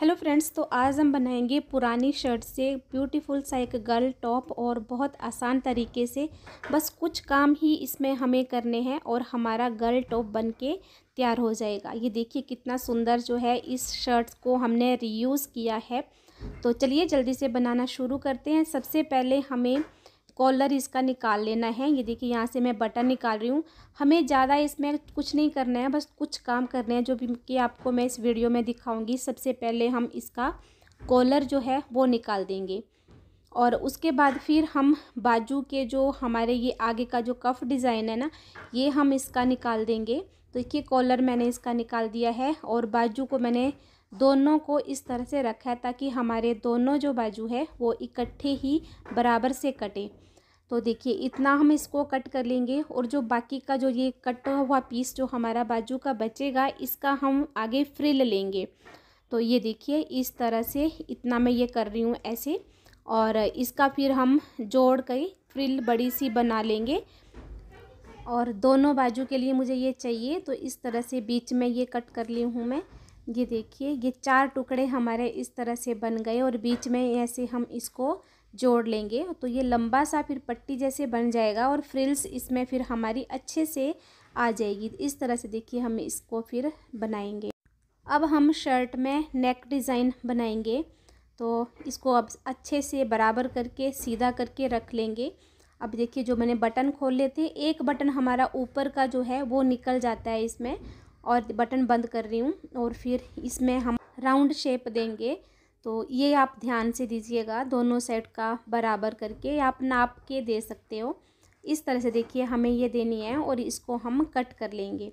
hello friends तो आज हम बनाएंगे पुरानी शर्ट से ब्यूटीफुल सा एक गर्ल टॉप और बहुत आसान तरीके से बस कुछ काम ही इसमें हमें करने हैं और हमारा गर्ल टॉप बन के तैयार हो जाएगा ये देखिए कितना सुंदर जो है इस शर्ट को हमने रीयूज़ किया है तो चलिए जल्दी से बनाना शुरू करते हैं सबसे पहले हमें कॉलर इसका निकाल लेना है ये देखिए यहाँ से मैं बटन निकाल रही हूँ हमें ज़्यादा इसमें कुछ नहीं करना है बस कुछ काम करने हैं जो कि आपको मैं इस वीडियो में दिखाऊँगी सबसे पहले हम इसका कॉलर जो है वो निकाल देंगे और उसके बाद फिर हम बाजू के जो हमारे ये आगे का जो कफ डिज़ाइन है ना ये हम इसका निकाल देंगे तो देखिए कॉलर मैंने इसका निकाल दिया है और बाजू को मैंने दोनों को इस तरह से रखा है ताकि हमारे दोनों जो बाजू है वो इकट्ठे ही बराबर से कटे तो देखिए इतना हम इसको कट कर लेंगे और जो बाकी का जो ये कट हुआ पीस जो हमारा बाजू का बचेगा इसका हम आगे फ्रिल लेंगे तो ये देखिए इस तरह से इतना मैं ये कर रही हूँ ऐसे और इसका फिर हम जोड़ कर फ्रिल बड़ी सी बना लेंगे और दोनों बाजू के लिए मुझे ये चाहिए तो इस तरह से बीच में ये कट कर ली हूँ मैं ये देखिए ये चार टुकड़े हमारे इस तरह से बन गए और बीच में ऐसे हम इसको जोड़ लेंगे तो ये लंबा सा फिर पट्टी जैसे बन जाएगा और फ्रिल्स इसमें फिर हमारी अच्छे से आ जाएगी इस तरह से देखिए हम इसको फिर बनाएंगे अब हम शर्ट में नेक डिज़ाइन बनाएंगे तो इसको अब अच्छे से बराबर करके सीधा करके रख लेंगे अब देखिए जो मैंने बटन खोल लेते थे एक बटन हमारा ऊपर का जो है वो निकल जाता है इसमें और बटन बंद कर रही हूँ और फिर इसमें हम राउंड शेप देंगे तो ये आप ध्यान से दीजिएगा दोनों सेट का बराबर करके आप नाप के दे सकते हो इस तरह से देखिए हमें ये देनी है और इसको हम कट कर लेंगे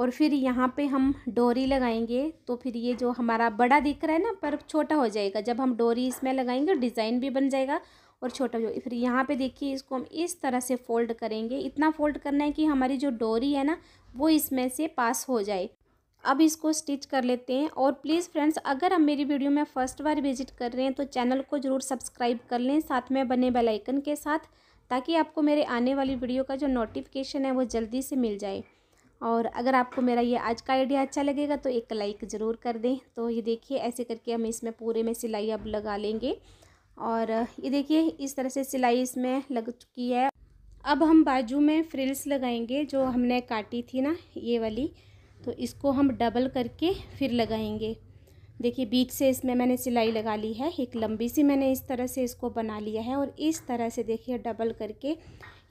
और फिर यहाँ पे हम डोरी लगाएंगे तो फिर ये जो हमारा बड़ा दिख रहा है ना पर छोटा हो जाएगा जब हम डोरी इसमें लगाएंगे डिज़ाइन भी बन जाएगा और छोटा जो फिर यहाँ पे देखिए इसको हम इस तरह से फ़ोल्ड करेंगे इतना फ़ोल्ड करना है कि हमारी जो डोरी है ना वो इसमें से पास हो जाए अब इसको स्टिच कर लेते हैं और प्लीज़ फ्रेंड्स अगर हम मेरी वीडियो में फ़र्स्ट बार विजिट कर रहे हैं तो चैनल को ज़रूर सब्सक्राइब कर लें साथ में बने बेल आइकन के साथ ताकि आपको मेरे आने वाली वीडियो का जो नोटिफिकेशन है वो जल्दी से मिल जाए और अगर आपको मेरा ये आज का आइडिया अच्छा लगेगा तो एक लाइक ज़रूर कर दें तो ये देखिए ऐसे करके हम इसमें पूरे में सिलाई अब लगा लेंगे और ये देखिए इस तरह से सिलाई इसमें लग चुकी है अब हम बाजू में फ्रिल्स लगाएंगे जो हमने काटी थी ना ये वाली तो इसको हम डबल करके फिर लगाएंगे देखिए बीच से इसमें मैंने सिलाई लगा ली है एक लंबी सी मैंने इस तरह से इसको बना लिया है और इस तरह से देखिए डबल करके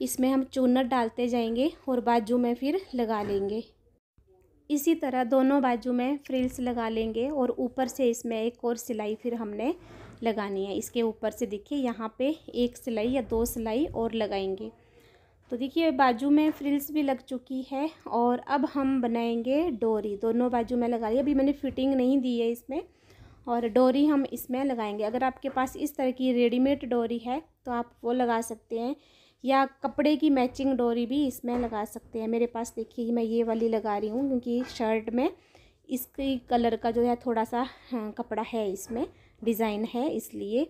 इसमें हम चूनर डालते जाएंगे और बाजू में फिर लगा लेंगे इसी तरह दोनों बाजू में फ्रिल्स लगा लेंगे और ऊपर से इसमें एक और सिलाई फिर हमने लगानी है इसके ऊपर से देखिए यहाँ पे एक सिलाई या दो सिलाई और लगाएंगे तो देखिए बाजू में फ्रिल्स भी लग चुकी है और अब हम बनाएंगे डोरी दोनों बाजू में लगा रही अभी मैंने फिटिंग नहीं दी है इसमें और डोरी हम इसमें लगाएंगे अगर आपके पास इस तरह की रेडीमेड डोरी है तो आप वो लगा सकते हैं या कपड़े की मैचिंग डोरी भी इसमें लगा सकते हैं मेरे पास देखिए मैं ये वाली लगा रही हूँ क्योंकि शर्ट में इसकी कलर का जो है थोड़ा सा हाँ, कपड़ा है इसमें डिज़ाइन है इसलिए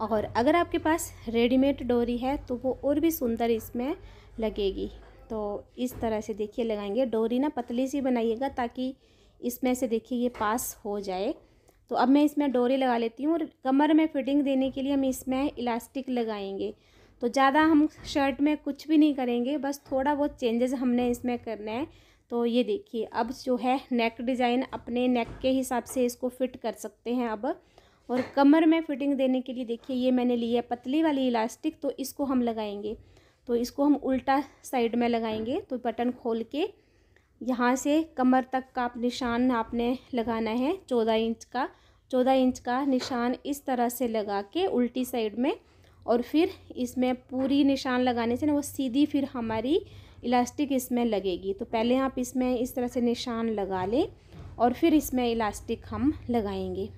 और अगर आपके पास रेडीमेड डोरी है तो वो और भी सुंदर इसमें लगेगी तो इस तरह से देखिए लगाएंगे डोरी ना पतली सी बनाइएगा ताकि इसमें से देखिए ये पास हो जाए तो अब मैं इसमें डोरी लगा लेती हूँ और कमर में फिटिंग देने के लिए हम इसमें इलास्टिक लगाएंगे तो ज़्यादा हम शर्ट में कुछ भी नहीं करेंगे बस थोड़ा बहुत चेंजेस हमने इसमें करना है तो ये देखिए अब जो है नेक डिज़ाइन अपने नेक के हिसाब से इसको फिट कर सकते हैं अब और कमर में फिटिंग देने के लिए देखिए ये मैंने लिया पतली वाली इलास्टिक तो इसको हम लगाएंगे तो इसको हम उल्टा साइड में लगाएंगे तो बटन खोल के यहाँ से कमर तक का आप निशान आपने लगाना है चौदह इंच का चौदह इंच का निशान इस तरह से लगा के उल्टी साइड में और फिर इसमें पूरी निशान लगाने से ना वो सीधी फिर हमारी इलास्टिक इसमें लगेगी तो पहले आप इसमें इस तरह से निशान लगा लें और फिर इसमें इलास्टिक हम लगाएंगे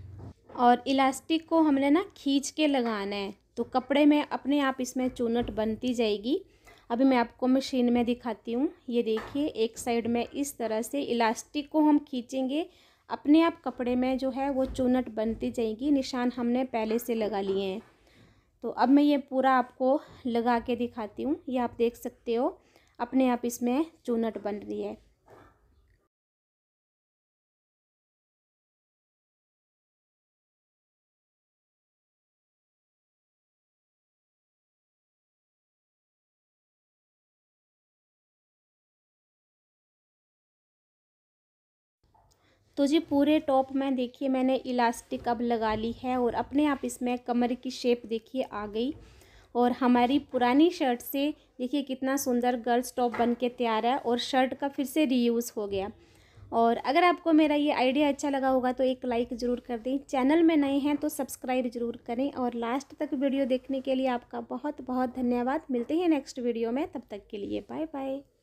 और इलास्टिक को हमने ना खींच के लगाना है तो कपड़े में अपने आप इसमें चूनट बनती जाएगी अभी मैं आपको मशीन में दिखाती हूँ ये देखिए एक साइड में इस तरह से इलास्टिक को हम खींचेंगे अपने आप कपड़े में जो है वो चूनट बनती जाएगी निशान हमने पहले से लगा लिए हैं तो अब मैं ये पूरा आपको लगा के दिखाती हूँ ये आप देख सकते हो अपने आप इसमें चूनट बन रही है तो जी पूरे टॉप में देखिए मैंने इलास्टिक अब लगा ली है और अपने आप इसमें कमर की शेप देखिए आ गई और हमारी पुरानी शर्ट से देखिए कितना सुंदर गर्ल्स टॉप बन के तैयार है और शर्ट का फिर से रीयूज़ हो गया और अगर आपको मेरा ये आइडिया अच्छा लगा होगा तो एक लाइक ज़रूर कर दें चैनल में नए हैं तो सब्सक्राइब ज़रूर करें और लास्ट तक वीडियो देखने के लिए आपका बहुत बहुत धन्यवाद मिलते हैं नेक्स्ट वीडियो में तब तक के लिए बाय बाय